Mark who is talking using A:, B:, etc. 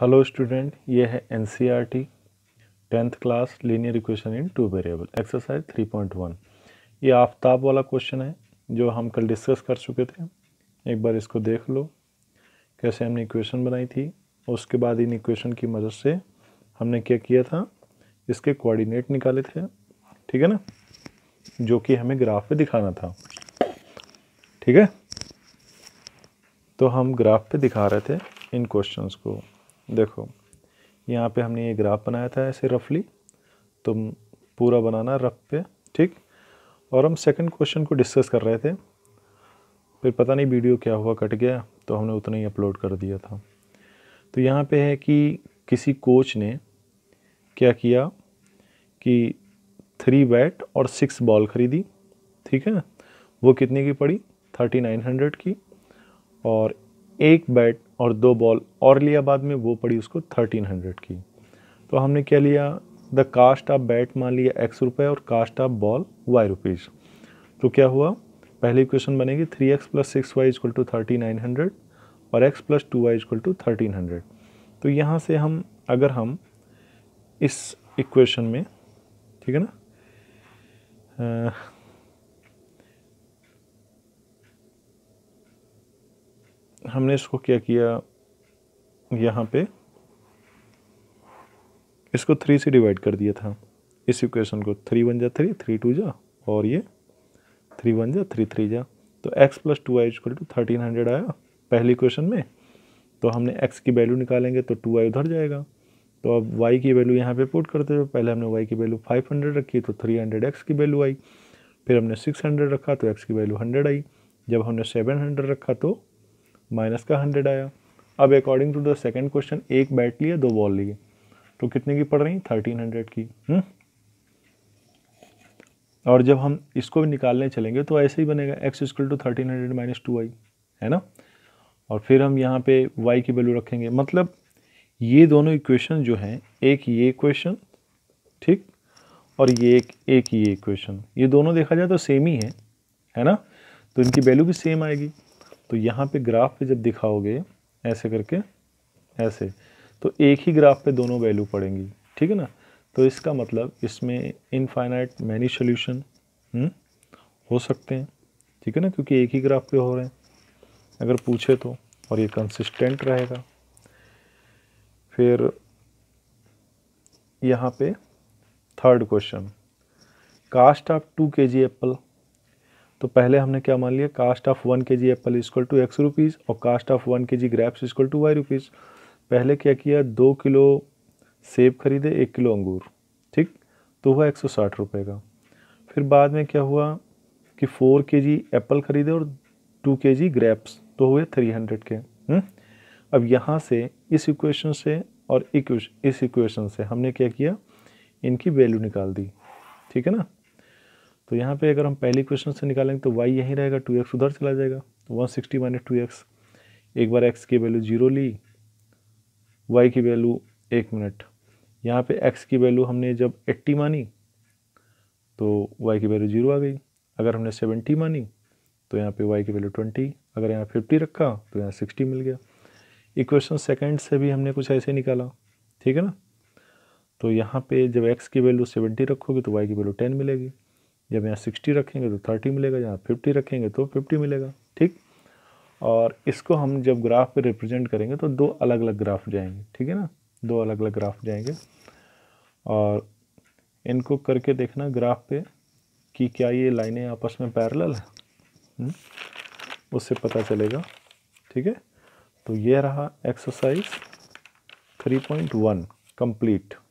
A: Hello student e ये है N C R T tenth class linear equation in two variable exercise three point one ये आफ्ताब वाला question है जो हम कल डिस्कस कर चुके थे एक बार इसको देख लो कैसे हमने इक्वेशन बनाई थी उसके बाद इन इक्वेशन की मदद से हमने क्या किया था इसके कोऑर्डिनेट निकाले थे ठीक है ना जो कि हमें ग्राफ पे दिखाना था ठीक है तो हम ग्राफ पे दिखा रहे थे इन क्वेश्चंस को देखो यहाँ पे हमने ये ग्राफ बनाया था ऐसे रफली तुम पूरा बनाना रफ पे ठीक और हम सेकंड क्वेश्चन को डिस्कस कर रहे थे फिर पता नहीं वीडियो क्या हुआ कट गया तो हमने उतना ही अपलोड कर दिया था तो यहाँ पे है कि किसी कोच ने क्या किया कि थ्री बैट और सिक्स बॉल ख़रीदी ठीक है वो कितने की पड़ी थर्टी नाइन हंड्रेड की और एक बैट और दो बॉल और लिया बाद में वो पड़ी उसको थर्टीन हंड्रेड की तो हमने क्या लिया द कास्ट ऑफ बैट मान लिया एक्स रुपये और cost of ball y rupees तो क्या हुआ पहली क्वेश्चन बनेगी three x plus six y equal to thirty nine hundred और x plus two y equal to thirteen hundred तो यहाँ से हम अगर हम इस इक्वेशन में ठीक है ना हमने इसको क्या किया यहाँ पे इसको थ्री से डिवाइड कर दिया था इस इक्वेशन को थ्री वन जा थ्री थ्री टू जा और ये थ्री वन जा थ्री थ्री जा तो x plus two y equal to thirteen hundred आया पहली क्वेश्चन में तो हमने एक्स की वैल्यू निकालेंगे तो टू आई उधर जाएगा तो अब वाई की वैल्यू यहाँ पे पुट करते हुए पहले हमने वाई की वैल्यू फाइव हंड्रेड रखी तो थ्री हंड्रेड एक्स की वैल्यू आई फिर हमने सिक्स हंड्रेड रखा तो एक्स की वैल्यू हंड्रेड आई जब हमने सेवन हंड्रेड रखा तो माइनस का हंड्रेड आया अब according to the second question एक बैट लिए दो बॉल लिए तो कितने की पड़ रही थर्टीन हंड्रेड की हुँ? हम्म? और जब हम इसको भी निकालने चलेंगे तो ऐसे ही बनेगा x equal to thirteen hundred minus two y है ना और फिर हम यहाँ पे वाई की वैल्यू रखेंगे मतलब ये दोनों इक्वेशन जो हैं एक ये क्वेश्चन ठीक और ये एक एक ये इक्वेशन ये दोनों देखा जाए तो सेम ही है है ना तो इनकी वैल्यू भी सेम आएगी तो यहाँ पे ग्राफ पे जब दिखाओगे ऐसे करके ऐसे तो एक ही ग्राफ पे दोनों वैल्यू पड़ेंगी ठीक है ना तो इसका मतलब इसमें इनफाइनाइट मैनी सोल्यूशन हो सकते हैं ठीक है ना क्योंकि एक ही ग्राफ पे हो रहे हैं अगर पूछे तो और ये कंसिस्टेंट रहेगा फिर यहाँ पे third question cost of two K G Apple तो पहले हमने क्या मान लिया cast of one K G apple equal to x rupees और cost of one K G grapes equal to y rupees पहले क्या किया दो किलो सेब खरीदे एक किलो अंगूर ठीक तो हुआ एक सौ साठ रुपये का फिर बाद में क्या हुआ कि फ़ोर के जी एप्पल ख़रीदे और टू के जी ग्रैप्स तो हुए थ्री हंड्रेड के हुँ? हम्म? अब यहाँ से इस इक्वेशन से और इक्वेश इस इक्वेशन से हमने क्या किया इनकी वैल्यू निकाल दी ठीक है ना तो यहाँ पे अगर हम पहले क्वेश्चन से निकालेंगे तो वाई यहीं रहेगा टू एक्स उधर चला जाएगा one sixty minus two x एक बार एक्स की वैल्यू जीरो ली वाई की वैल्यू एक मिनट यहाँ पे एक्स की वैल्यू हमने जब एट्टी मानी तो वाई की वैल्यू जीरो आ गई अगर हमने सेवेंटी मानी तो यहाँ पे वाई की वैल्यू ट्वेंटी अगर यहाँ फिफ्टी रखा तो यहाँ सिक्सटी मिल गया इक्वेशन सेकेंड से भी हमने कुछ ऐसे निकाला ठीक है ना तो यहाँ पे जब एक्स की वैल्यू सेवेंटी रखोगे तो वाई की वैल्यू टेन मिलेगी जब यहाँ सिक्सटी रखेंगे तो थर्टी मिलेगा यहाँ फिफ्टी रखेंगे तो फिफ्टी मिलेगा ठीक और इसको हम जब ग्राफ पे रिप्रेजेंट करेंगे तो दो अलग अलग ग्राफ जाएंगे ठीक है ना दो अलग अलग ग्राफ जाएंगे और इनको करके देखना ग्राफ पे कि क्या ये लाइनें आपस में पैरेलल है हुँ? हम्म? उससे पता चलेगा ठीक है तो ये रहा एक्सरसाइज थ्री वन कम्प्लीट